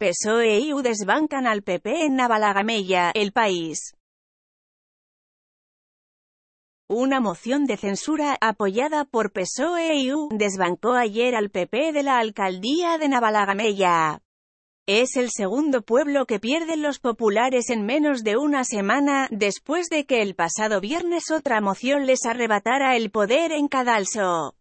PSOE y desbancan al PP en Navalagamella, El País. Una moción de censura, apoyada por PSOE y desbancó ayer al PP de la alcaldía de Navalagamella. Es el segundo pueblo que pierden los populares en menos de una semana, después de que el pasado viernes otra moción les arrebatara el poder en Cadalso.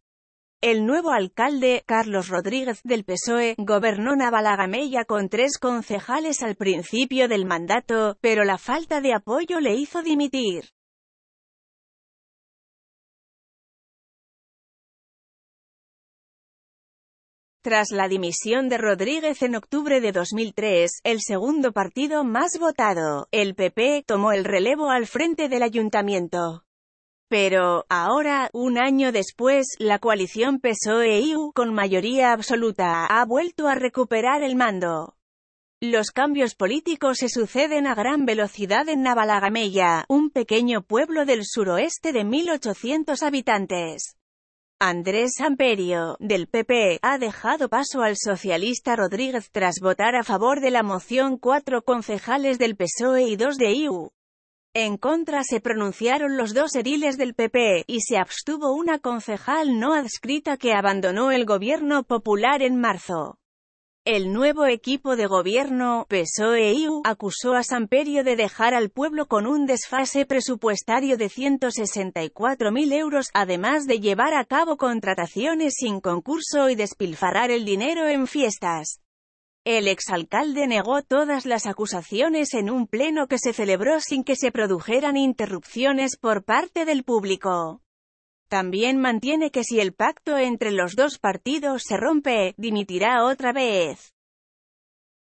El nuevo alcalde, Carlos Rodríguez del PSOE, gobernó Navalagamella con tres concejales al principio del mandato, pero la falta de apoyo le hizo dimitir. Tras la dimisión de Rodríguez en octubre de 2003, el segundo partido más votado, el PP, tomó el relevo al frente del ayuntamiento. Pero, ahora, un año después, la coalición PSOE-IU, con mayoría absoluta, ha vuelto a recuperar el mando. Los cambios políticos se suceden a gran velocidad en Navalagamella, un pequeño pueblo del suroeste de 1.800 habitantes. Andrés Amperio, del PP, ha dejado paso al socialista Rodríguez tras votar a favor de la moción cuatro concejales del PSOE y dos de IU. En contra se pronunciaron los dos ediles del PP, e y se abstuvo una concejal no adscrita que abandonó el gobierno popular en marzo. El nuevo equipo de gobierno, psoe acusó a Samperio de dejar al pueblo con un desfase presupuestario de 164.000 euros, además de llevar a cabo contrataciones sin concurso y despilfarrar el dinero en fiestas. El exalcalde negó todas las acusaciones en un pleno que se celebró sin que se produjeran interrupciones por parte del público. También mantiene que si el pacto entre los dos partidos se rompe, dimitirá otra vez.